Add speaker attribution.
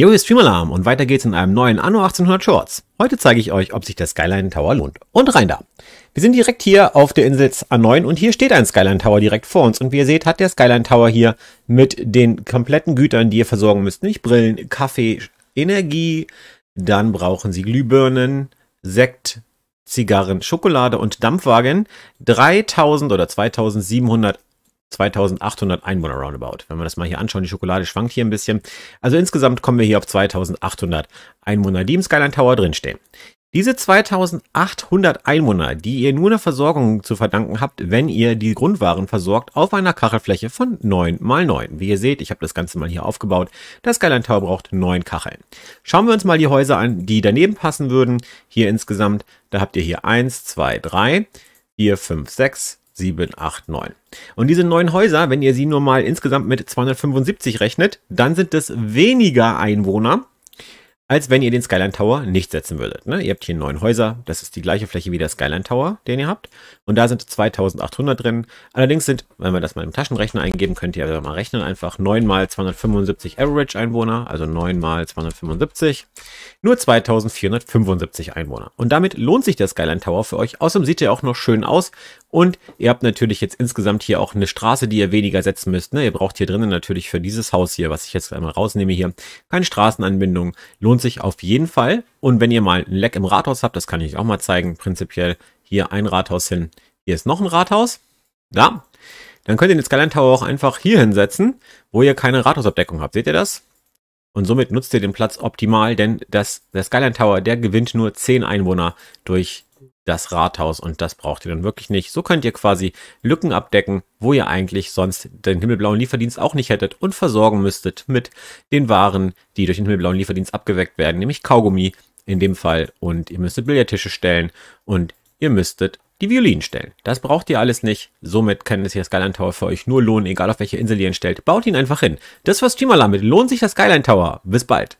Speaker 1: Yo, hier Streamalarm und weiter geht's in einem neuen Anno 1800 Shorts. Heute zeige ich euch, ob sich der Skyline Tower lohnt. Und rein da. Wir sind direkt hier auf der Insel A9 und hier steht ein Skyline Tower direkt vor uns. Und wie ihr seht, hat der Skyline Tower hier mit den kompletten Gütern, die ihr versorgen müsst, nämlich Brillen, Kaffee, Energie, dann brauchen sie Glühbirnen, Sekt, Zigarren, Schokolade und Dampfwagen 3000 oder 2700 2800 Einwohner roundabout. Wenn wir das mal hier anschauen, die Schokolade schwankt hier ein bisschen. Also insgesamt kommen wir hier auf 2800 Einwohner, die im Skyline Tower drinstehen. Diese 2800 Einwohner, die ihr nur einer Versorgung zu verdanken habt, wenn ihr die Grundwaren versorgt, auf einer Kachelfläche von 9 mal 9. Wie ihr seht, ich habe das Ganze mal hier aufgebaut. Das Skyline Tower braucht 9 Kacheln. Schauen wir uns mal die Häuser an, die daneben passen würden. Hier insgesamt, da habt ihr hier 1, 2, 3, hier 5, 6, 7, 8, 9. Und diese neun Häuser, wenn ihr sie nur mal insgesamt mit 275 rechnet, dann sind es weniger Einwohner, als wenn ihr den Skyline Tower nicht setzen würdet. Ne? Ihr habt hier neun Häuser, das ist die gleiche Fläche wie der Skyline Tower, den ihr habt. Und da sind 2800 drin. Allerdings sind, wenn wir das mal im Taschenrechner eingeben, könnt ihr also mal rechnen, einfach 9 mal 275 Average Einwohner, also 9 mal 275, nur 2475 Einwohner. Und damit lohnt sich der Skyline Tower für euch. Außerdem sieht er auch noch schön aus und ihr habt natürlich jetzt insgesamt hier auch eine Straße, die ihr weniger setzen müsst. Ne? Ihr braucht hier drinnen natürlich für dieses Haus hier, was ich jetzt einmal rausnehme hier, keine Straßenanbindung. Lohnt sich auf jeden Fall. Und wenn ihr mal ein Leck im Rathaus habt, das kann ich auch mal zeigen, prinzipiell hier ein Rathaus hin. Hier ist noch ein Rathaus. Da. Dann könnt ihr den Skyline Tower auch einfach hier hinsetzen, wo ihr keine Rathausabdeckung habt. Seht ihr das? Und somit nutzt ihr den Platz optimal, denn das, der Skyline Tower, der gewinnt nur 10 Einwohner durch das Rathaus und das braucht ihr dann wirklich nicht. So könnt ihr quasi Lücken abdecken, wo ihr eigentlich sonst den himmelblauen Lieferdienst auch nicht hättet und versorgen müsstet mit den Waren, die durch den himmelblauen Lieferdienst abgeweckt werden, nämlich Kaugummi in dem Fall und ihr müsstet Billardtische stellen und ihr müsstet die Violinen stellen. Das braucht ihr alles nicht. Somit kann es hier Skyline Tower für euch nur lohnen, egal auf welche Insel ihr ihn stellt. Baut ihn einfach hin. Das war Streamer mit. Lohnt sich das Skyline Tower. Bis bald.